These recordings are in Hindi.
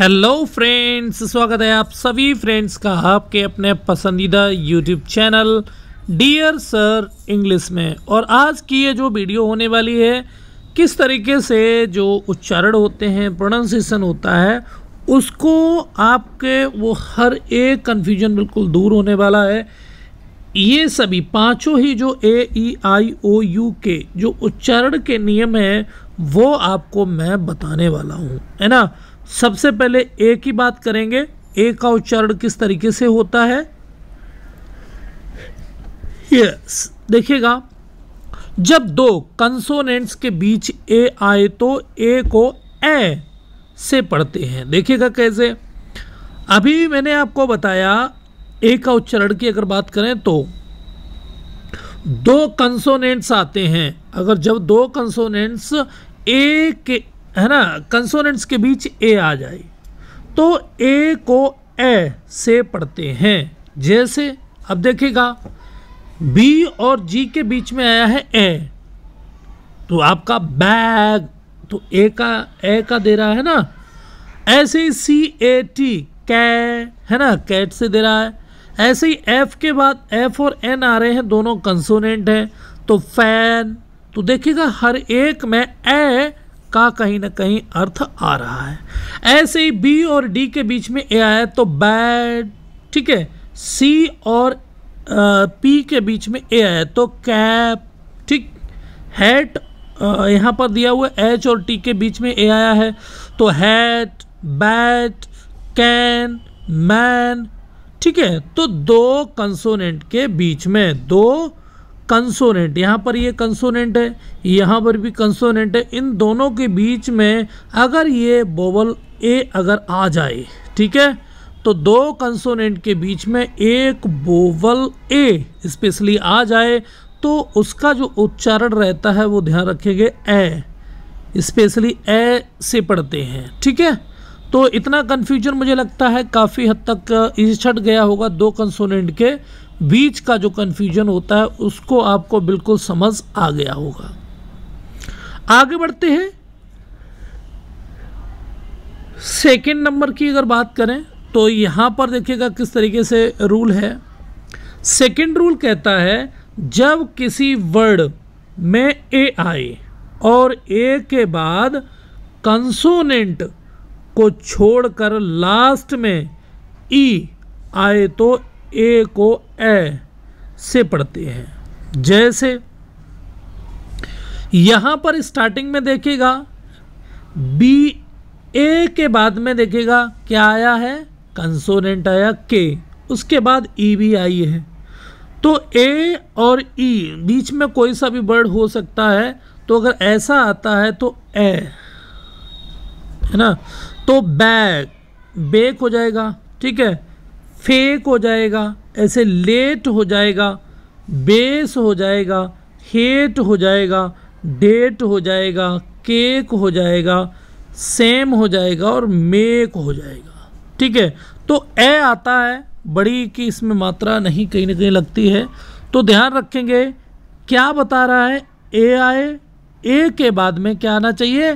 हेलो फ्रेंड्स स्वागत है आप सभी फ्रेंड्स का आपके अपने पसंदीदा YouTube channel dear sir English में और आज की ये जो वीडियो होने वाली है किस तरीके से जो उच्चारण होते हैं प्रोनाउंसिएशन होता है उसको आपके वो हर एक कन्फ्यूजन बिल्कुल दूर होने वाला है ये सभी पांचों ही जो ए ई आई ओ यू के जो उच्चारण के नियम हैं वो आपको मैं बताने वाला हूँ है ना सबसे पहले ए की बात करेंगे ए का उच्चारण किस तरीके से होता है यस देखिएगा जब दो कंसोनेंट्स के बीच ए आए तो ए को ए से पढ़ते हैं देखिएगा कैसे अभी मैंने आपको बताया ए का उच्चारण की अगर बात करें तो दो कंसोनेंट्स आते हैं अगर जब दो कंसोनेंट्स ए के है ना कंसोनेंट्स के बीच ए आ जाए तो ए को ए से पढ़ते हैं जैसे अब देखिएगा बी और जी के बीच में आया है ए तो आपका बैग तो ए का ए का दे रहा है ना ऐसे ही सी ए टी कै है ना कैट से दे रहा है ऐसे ही एफ के बाद एफ और एन आ रहे हैं दोनों कंसोनेंट हैं तो फैन तो देखिएगा हर एक में ए का कहीं ना कहीं अर्थ आ रहा है ऐसे ही बी और डी के बीच में ए आया तो बैड ठीक है सी और पी के बीच में ए आया तो कैप ठीक हैट यहाँ पर दिया हुआ एच और टी के बीच में ए आया है तो हैट बैट कैन मैन ठीक है तो दो कंसोनेंट के बीच में दो कंसोनेंट यहाँ पर ये कंसोनेंट है यहाँ पर भी कंसोनेंट है इन दोनों के बीच में अगर ये बोवल ए अगर आ जाए ठीक है तो दो कंसोनेंट के बीच में एक बोवल ए स्पेशली आ जाए तो उसका जो उच्चारण रहता है वो ध्यान रखेंगे ए स्पेशली ए से पढ़ते हैं ठीक है तो इतना कन्फ्यूजन मुझे लगता है काफ़ी हद तक इस छट गया होगा दो कंसोनेंट के बीच का जो कन्फ्यूजन होता है उसको आपको बिल्कुल समझ आ गया होगा आगे बढ़ते हैं सेकेंड नंबर की अगर बात करें तो यहाँ पर देखिएगा किस तरीके से रूल है सेकेंड रूल कहता है जब किसी वर्ड में ए आए और ए के बाद कंसोनेंट को छोड़कर लास्ट में ई e आए तो ए को ए से पढ़ते हैं जैसे यहाँ पर स्टार्टिंग में देखेगा बी ए के बाद में देखेगा क्या आया है कंसोनेंट आया के उसके बाद ई e भी आई है तो ए और ई e, बीच में कोई सा भी वर्ड हो सकता है तो अगर ऐसा आता है तो ए है ना तो बैग बेक हो जाएगा ठीक है फेक हो जाएगा ऐसे लेट हो जाएगा बेस हो जाएगा हेट हो जाएगा डेट हो जाएगा केक हो जाएगा सेम हो जाएगा और मेक हो जाएगा ठीक है तो ए आता है बड़ी की इसमें मात्रा नहीं कहीं ना कहीं लगती है तो ध्यान रखेंगे क्या बता रहा है ए आए ए के बाद में क्या आना चाहिए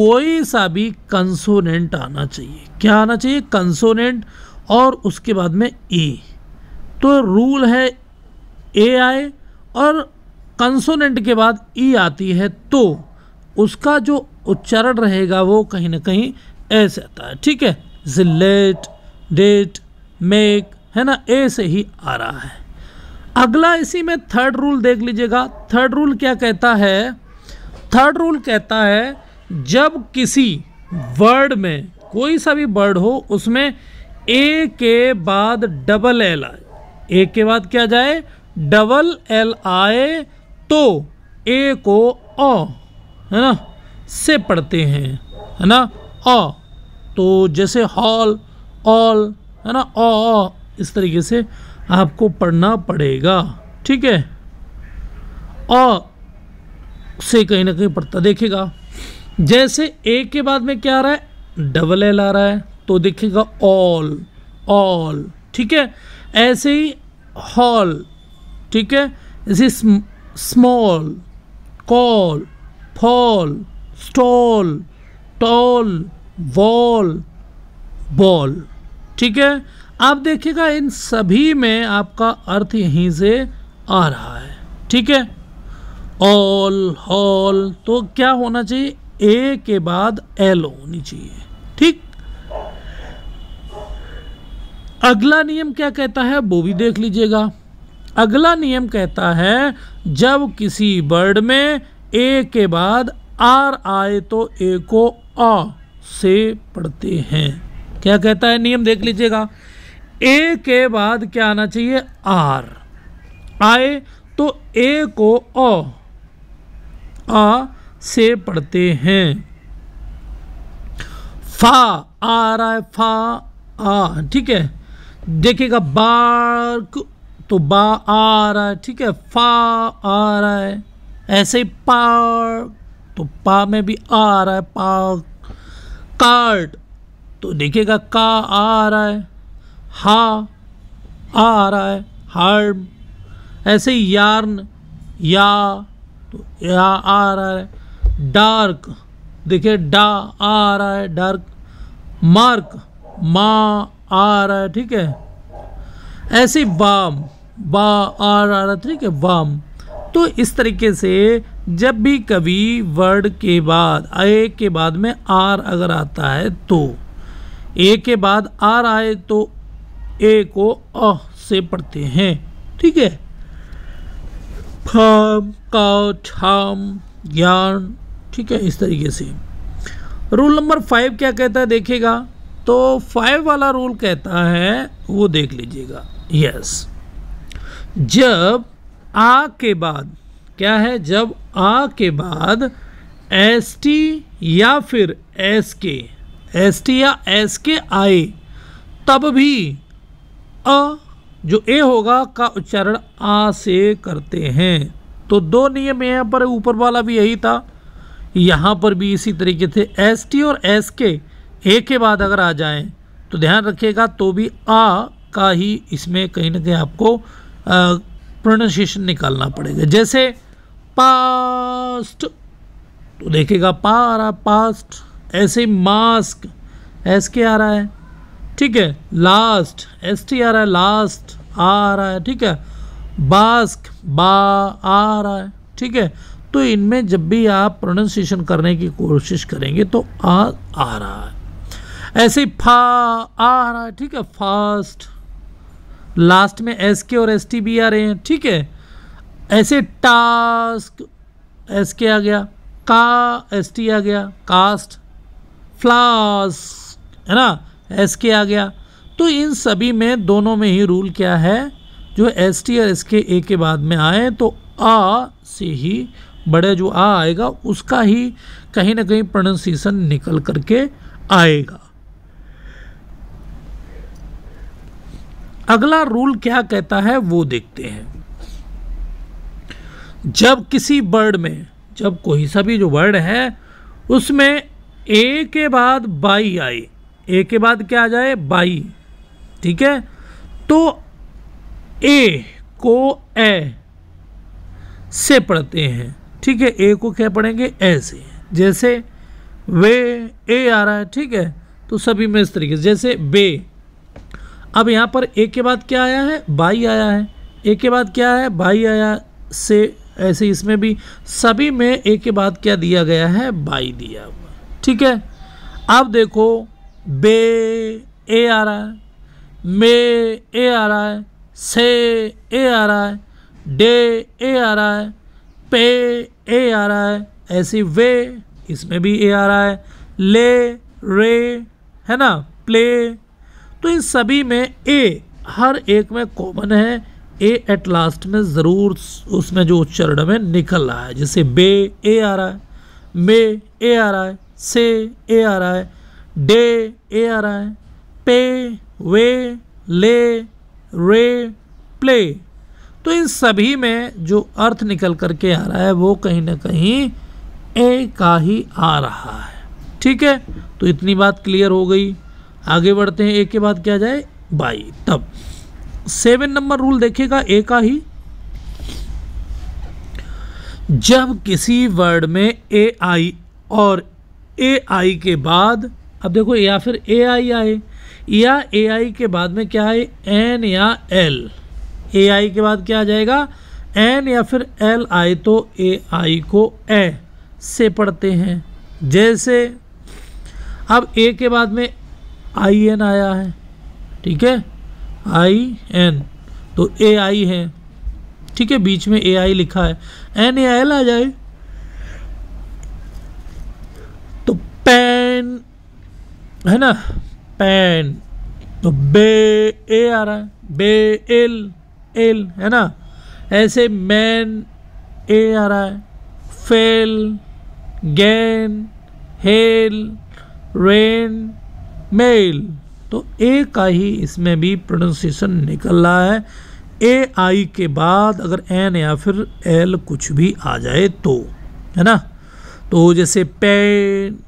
कोई सा भी कंसोनेंट आना चाहिए क्या आना चाहिए कंसोनेंट और उसके बाद में ई e. तो रूल है ए आए और कंसोनेंट के बाद ई e आती है तो उसका जो उच्चारण रहेगा वो कहीं ना कहीं ऐसे आता है ठीक है जिलेट डेट मेक है ना ए से ही आ रहा है अगला इसी में थर्ड रूल देख लीजिएगा थर्ड रूल क्या कहता है थर्ड रूल कहता है जब किसी वर्ड में कोई सा भी वर्ड हो उसमें ए के बाद डबल एल आए ए के बाद क्या जाए डबल एल आए तो ए को अ है ना से पढ़ते हैं है ना अ तो जैसे हॉल ऑल है ना अ इस तरीके से आपको पढ़ना पड़ेगा ठीक है अ से कहीं ना कहीं पढ़ता देखेगा जैसे ए के बाद में क्या आ रहा है डबल एल आ रहा है तो देखिएगा ऑल ऑल ठीक है ऐसे ही हॉल ठीक है जैसे small call fall stall tall wall ball ठीक है आप देखिएगा इन सभी में आपका अर्थ यहीं से आ रहा है ठीक है ऑल हॉल तो क्या होना चाहिए ए के बाद एल होनी चाहिए ठीक अगला नियम क्या कहता है वो भी देख लीजिएगा अगला नियम कहता है जब किसी वर्ड में ए के बाद आर आए तो ए को अ से पढ़ते हैं क्या कहता है नियम देख लीजिएगा ए के बाद क्या आना चाहिए आर आए तो ए को अ आ से पढ़ते हैं फा आ रहा है फा आ ठीक है देखिएगा बार तो बा आ रहा है ठीक है फा आ रहा है ऐसे ही पार तो पा में भी आ रहा है पा कार्ड तो देखिएगा का आ रहा है हा आ रहा है हार्म ऐसे ही यार्न या तो या आ रहा है डार्क देखिए डा आ रहा है डार्क मार्क मा आ रहा है ठीक है ऐसे वाम बा आर आ रहा ठीक है वाम तो इस तरीके से जब भी कभी वर्ड के बाद ए के बाद में आर अगर आता है तो ए के बाद आर आए तो ए को अ से पढ़ते हैं ठीक है फाम का छाम ज्ञान ठीक है इस तरीके से रूल नंबर फाइव क्या कहता है देखेगा तो फाइव वाला रूल कहता है वो देख लीजिएगा यस जब आ के बाद क्या है जब आ के बाद एस टी या फिर एस के एस टी या एस के आए तब भी अ जो ए होगा का उच्चारण आ से करते हैं तो दो नियम यहाँ पर ऊपर वाला भी यही था यहाँ पर भी इसी तरीके से एस टी और एस के ए के बाद अगर आ जाए तो ध्यान रखिएगा तो भी आ का ही इसमें कहीं ना कहीं आपको प्रोनाउंसिएशन निकालना पड़ेगा जैसे पास्ट तो देखिएगा पा आ रहा पास्ट ऐसे मास्क एस के आ रहा है ठीक है लास्ट एस टी आ रहा है लास्ट आ आ रहा है ठीक है बास्क बा आ रहा है ठीक है तो इनमें जब भी आप प्रोनाउंसिएशन करने की कोशिश करेंगे तो आ आ रहा है ऐसे फा आ रहा है ठीक है फास्ट लास्ट में एस के और एस टी भी आ रहे हैं ठीक है ऐसे टास्क एस के आ गया का एस टी आ गया कास्ट फ्लास्क है ना एस के आ गया तो इन सभी में दोनों में ही रूल क्या है जो एस टी और एस के ए के बाद में आए तो आ से ही बड़े जो आ आएगा उसका ही कहीं ना कहीं प्रोनाउंसिएशन निकल करके आएगा अगला रूल क्या कहता है वो देखते हैं जब किसी वर्ड में जब कोई सा भी जो वर्ड है उसमें ए के बाद बाई आए ए के बाद क्या आ जाए बाई ठीक है तो ए को ए से पढ़ते हैं ठीक है ए को क्या पढ़ेंगे ए से जैसे वे ए आ रहा है ठीक है तो सभी में इस तरीके से जैसे बे अब यहाँ पर एक के बाद क्या आया है बाई आया है एक के बाद क्या है बाई आया से ऐसे इसमें भी सभी में एक के बाद क्या दिया गया है बाई दिया हुआ ठीक है अब देखो बे ए आ रहा है मे ए आ रहा है से ए आ रहा है डे ए आ रहा है पे ए आ रहा है ऐसे वे इसमें भी ए आ रहा है ले रे है ना प्ले तो इन सभी में ए हर एक में कॉमन है ए एट लास्ट में ज़रूर उसमें जो उच्चरण में निकल रहा है जैसे बे ए आ रहा है मे ए आ रहा है से ए आ रहा है डे ए आ रहा है पे वे ले रे प्ले तो इन सभी में जो अर्थ निकल करके आ रहा है वो कहीं ना कहीं ए का ही आ रहा है ठीक है तो इतनी बात क्लियर हो गई आगे बढ़ते हैं ए के बाद क्या जाए बाई तब सेवन नंबर रूल देखेगा ए का ही जब किसी वर्ड में ए आई और ए आई के बाद अब देखो या फिर ए आई आए या ए आई के बाद में क्या है एन या एल ए आई के बाद क्या आ जाएगा एन या फिर एल आए तो ए आई को ए से पढ़ते हैं जैसे अब ए के बाद में आई एन आया है ठीक है आई एन तो ए आई है ठीक है बीच में ए आई लिखा है एन ए एल आ जाए तो पैन है ना पैन तो बे ए आ रहा है बे एल एल है ना ऐसे मैन ए आ रहा है fail gain hail rain mail तो ए का ही इसमें भी प्रोनाउंसिएशन निकल रहा है ए आई के बाद अगर एन या फिर एल कुछ भी आ जाए तो है ना तो जैसे पेन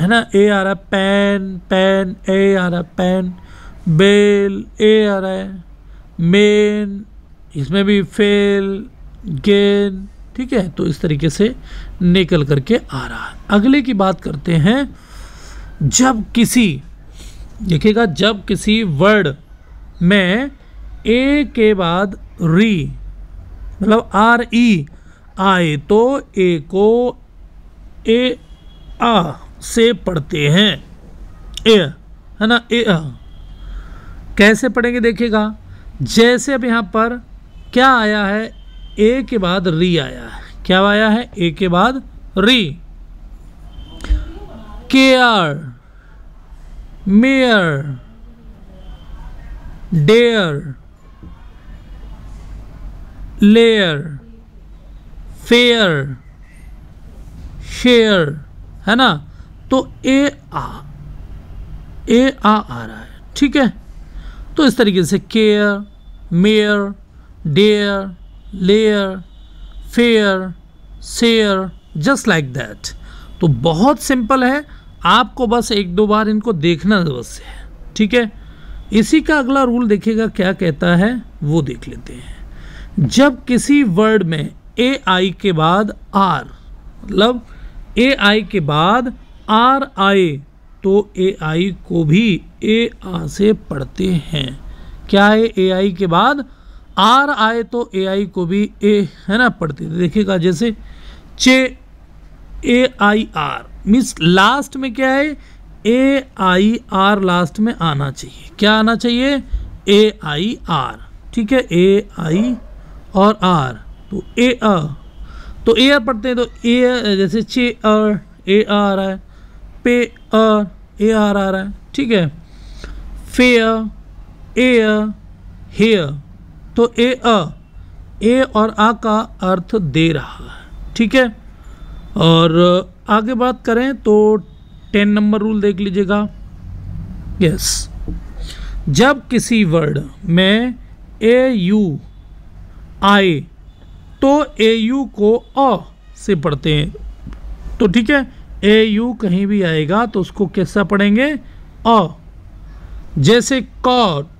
है ना ए आ रहा है पेन पेन ए आ रहा है पेन बेल ए आ रहा है मेन इसमें भी फेल गेन ठीक है तो इस तरीके से निकल करके आ रहा है अगले की बात करते हैं जब किसी देखिएगा जब किसी वर्ड में ए के बाद री मतलब आर ई e आए तो ए को ए आ से पढ़ते हैं ए है ना ए आ कैसे पढ़ेंगे देखिएगा जैसे अब यहाँ पर क्या आया है ए के बाद री आया है क्या आया है ए के बाद री के R mayor dare layer fair share है ना तो ए आ ए आ आ रहा है ठीक है तो इस तरीके से care mayor dare layer fair share just like that तो बहुत सिंपल है आपको बस एक दो बार इनको देखना अवश्य है ठीक है इसी का अगला रूल देखिएगा क्या कहता है वो देख लेते हैं जब किसी वर्ड में ए आई के बाद आर मतलब ए आई के बाद आर आए तो ए आई को भी ए आ से पढ़ते हैं क्या है ए आई के बाद आर आए तो ए आई को भी ए है ना पढ़ते देखिएगा जैसे चे A I R means last में क्या है ए आई आर लास्ट में आना चाहिए क्या आना चाहिए ए आई आर ठीक है ए आई और आर तो ए अ तो ए आर पढ़ते हैं तो ए जैसे छे अर ए आ रहा है पे अर ए आर आ रहा है ठीक है फे ए हेयर तो ए अ ए तो और आ का अर्थ दे रहा है ठीक है और आगे बात करें तो टेन नंबर रूल देख लीजिएगा यस जब किसी वर्ड में ए यू आए तो ए यू को अ से पढ़ते हैं तो ठीक है ए यू कहीं भी आएगा तो उसको कैसा पढ़ेंगे अ जैसे cot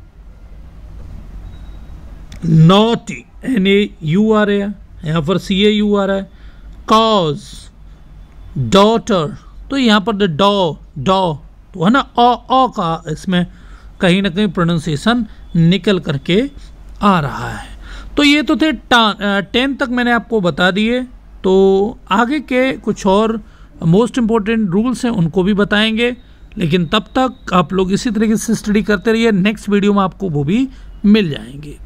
not N A U आ रहा है यहाँ पर सी ए यू आ रहा है कॉज डॉटर तो यहाँ पर द डॉ डॉ तो है ना अ अ का इसमें कहीं ना कहीं प्रोनाउंसिएशन निकल करके आ रहा है तो ये तो थे टेन तक मैंने आपको बता दिए तो आगे के कुछ और मोस्ट इम्पॉर्टेंट रूल्स हैं उनको भी बताएंगे लेकिन तब तक आप लोग इसी तरीके से स्टडी करते रहिए नेक्स्ट वीडियो में आपको वो भी मिल जाएंगे